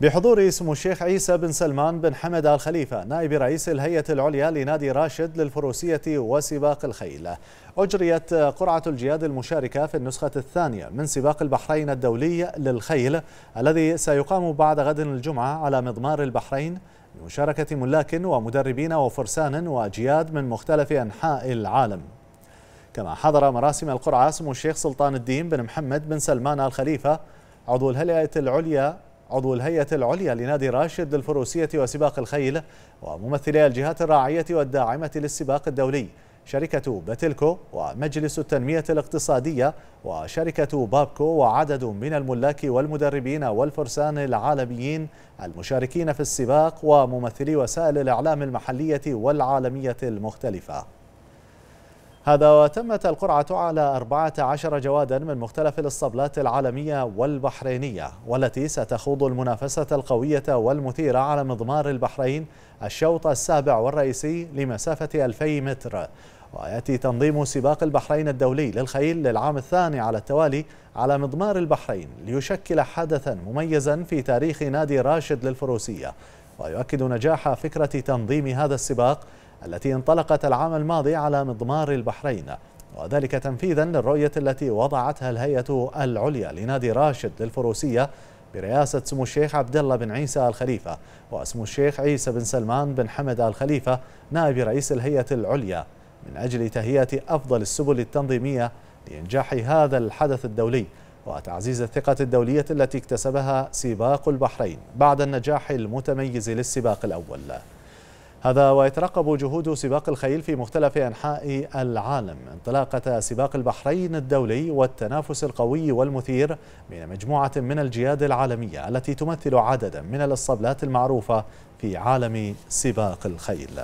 بحضور سمو الشيخ عيسى بن سلمان بن حمد آل خليفة نائب رئيس الهيئة العليا لنادي راشد للفروسية وسباق الخيل أجريت قرعة الجياد المشاركة في النسخة الثانية من سباق البحرين الدولي للخيل الذي سيقام بعد غد الجمعة على مضمار البحرين بمشاركة ملاك ومدربين وفرسان وجياد من مختلف أنحاء العالم كما حضر مراسم القرعة سمو الشيخ سلطان الدين بن محمد بن سلمان آل خليفة عضو الهيئة العليا عضو الهيئة العليا لنادي راشد للفروسية وسباق الخيل وممثلي الجهات الراعية والداعمة للسباق الدولي شركة باتيلكو ومجلس التنمية الاقتصادية وشركة بابكو وعدد من الملاك والمدربين والفرسان العالميين المشاركين في السباق وممثلي وسائل الإعلام المحلية والعالمية المختلفة هذا وتمت القرعة على 14 جوادا من مختلف الاسطبلات العالمية والبحرينية والتي ستخوض المنافسة القوية والمثيرة على مضمار البحرين الشوط السابع والرئيسي لمسافة 2000 متر ويأتي تنظيم سباق البحرين الدولي للخيل للعام الثاني على التوالي على مضمار البحرين ليشكل حدثا مميزا في تاريخ نادي راشد للفروسية ويؤكد نجاح فكرة تنظيم هذا السباق التي انطلقت العام الماضي على مضمار البحرين وذلك تنفيذا للرؤية التي وضعتها الهيئة العليا لنادي راشد للفروسية برئاسة سمو الشيخ عبد الله بن عيسى الخليفة وسمو الشيخ عيسى بن سلمان بن حمد الخليفة نائب رئيس الهيئة العليا من أجل تهيئة أفضل السبل التنظيمية لإنجاح هذا الحدث الدولي وتعزيز الثقة الدولية التي اكتسبها سباق البحرين بعد النجاح المتميز للسباق الأول هذا ويترقب جهود سباق الخيل في مختلف أنحاء العالم انطلاقة سباق البحرين الدولي والتنافس القوي والمثير من مجموعة من الجياد العالمية التي تمثل عددا من الاسطبلات المعروفة في عالم سباق الخيل